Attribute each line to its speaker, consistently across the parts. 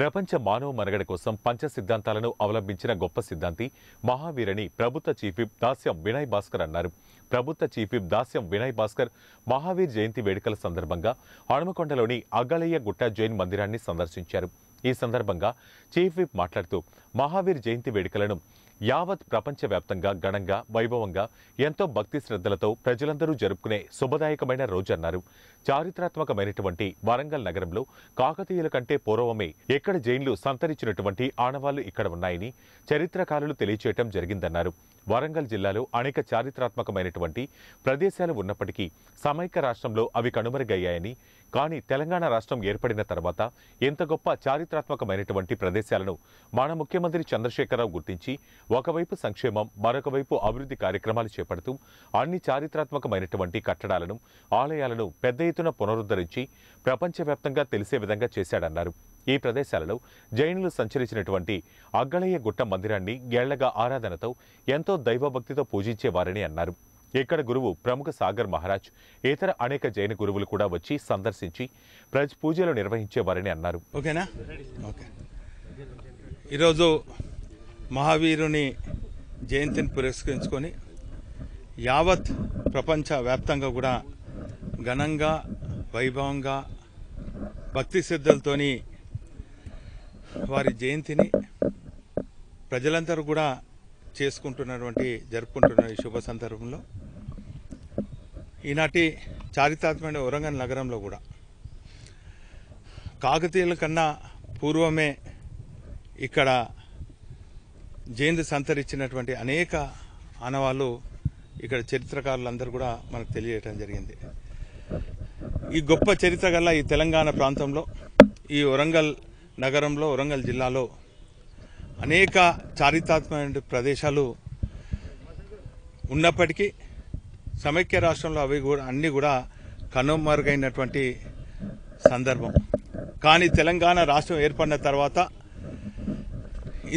Speaker 1: ప్రపంచ మానవ మనగడ కోసం పంచ సిద్ధాంతాలను అవలంబించిన గొప్ప సిద్ధాంతి మహావీరని ప్రభుత్వ చీఫ్ విప్ దాస్యం వినయ్ భాస్కర్ అన్నారు ప్రభుత్వ చీఫ్ విప్ దాస్యం వినయ్ భాస్కర్ మహావీర్ జయంతి వేడుకల సందర్భంగా హనుమకొండలోని అగలయ్య గుట్ట జైన్ మందిరాన్ని సందర్శించారు ఈ సందర్భంగా చీఫ్ విప్ మాట్లాడుతూ మహావీర్ జయంతి వేడుకలను యావత్ ప్రపంచవ్యాప్తంగా ఘనంగా వైభవంగా ఎంతో భక్తి శ్రద్ధలతో ప్రజలందరూ జరుపుకునే శుభదాయకమైన రోజన్నారు చారిత్రాత్మకమైనటువంటి వరంగల్ నగరంలో కాకతీయుల కంటే పూర్వమే ఎక్కడ జైన్లు సంతరించినటువంటి ఆనవాళ్లు ఇక్కడ ఉన్నాయని చరిత్రకారులు తెలియచేయటం జరిగిందన్నారు వరంగల్ జిల్లాలో అనేక చారిత్రాత్మకమైనటువంటి ప్రదేశాలు ఉన్నప్పటికీ సమైక్య రాష్ట్రంలో అవి కనుమరుగయ్యాయని కానీ తెలంగాణ రాష్ట్రం ఏర్పడిన తర్వాత ఎంత గొప్ప చారిత్రాత్మకమైనటువంటి ప్రదేశాలను మన ముఖ్యమంత్రి చంద్రశేఖరరావు గుర్తించి ఒకవైపు సంక్షేమం మరొకవైపు అభివృద్ధి కార్యక్రమాలు చేపడుతూ అన్ని చారిత్రాత్మకమైనటువంటి కట్టడాలను ఆలయాలను పెద్ద ఎత్తున పునరుద్ధరించి ప్రపంచవ్యాప్తంగా తెలిసే విధంగా చేశాడన్నారు ఈ ప్రదేశాలలో జైనులు సంచరించినటువంటి అగ్గళయ్య గుట్ట మందిరాన్ని గేళ్లగా ఆరాధనతో ఎంతో దైవభక్తితో పూజించేవారని అన్నారు ఇక్కడ గురువు ప్రముఖ సాగర్ మహారాజ్ ఇతర అనేక జైన గురువులు కూడా వచ్చి సందర్శించి ప్రజ పూజలు నిర్వహించేవారని అన్నారు ఓకేనా ఓకే ఈరోజు మహావీరుని జయంతిని
Speaker 2: పురస్కరించుకొని యావత్ ప్రపంచ వ్యాప్తంగా కూడా ఘనంగా వైభవంగా భక్తి శ్రద్ధలతోని వారి జయంతిని ప్రజలందరూ కూడా చేసుకుంటున్నటువంటి జరుపుకుంటున్న ఈ శుభ సందర్భంలో ఈనాటి చారిత్రాత్మకమైన వరంగల్ నగరంలో కూడా కాకతీయుల కన్నా పూర్వమే ఇక్కడ జయంతి సంతరించినటువంటి అనేక ఆనవాళ్ళు ఇక్కడ చరిత్రకారులందరూ కూడా మనకు తెలియటం జరిగింది ఈ గొప్ప చరిత్ర ఈ తెలంగాణ ప్రాంతంలో ఈ వరంగల్ నగరంలో వరంగల్ జిల్లాలో అనేక చారిత్రాత్మక ప్రదేశాలు ఉన్నప్పటికీ సమైక్య రాష్ట్రంలో అవి కూడా అన్నీ కూడా కనుమరుగైనటువంటి సందర్భం కానీ తెలంగాణ రాష్ట్రం ఏర్పడిన తర్వాత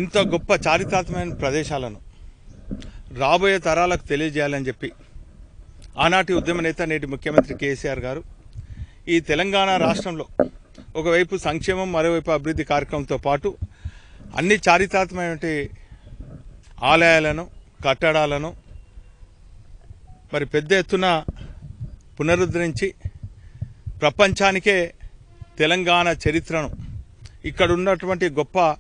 Speaker 2: ఇంత గొప్ప చారిత్రాత్మకమైన ప్రదేశాలను రాబోయే తరాలకు తెలియజేయాలని చెప్పి ఆనాటి ఉద్యమ నేత నేటి ముఖ్యమంత్రి కేసీఆర్ గారు ఈ తెలంగాణ రాష్ట్రంలో ఒకవైపు సంక్షేమం మరోవైపు అభివృద్ధి కార్యక్రమంతో పాటు అన్ని చారిత్రాత్మకమైన ఆలయాలను కట్టడాలను మరి పెద్ద ఎత్తున పునరుద్ధరించి ప్రపంచానికే తెలంగాణ చరిత్రను ఇక్కడ ఉన్నటువంటి గొప్ప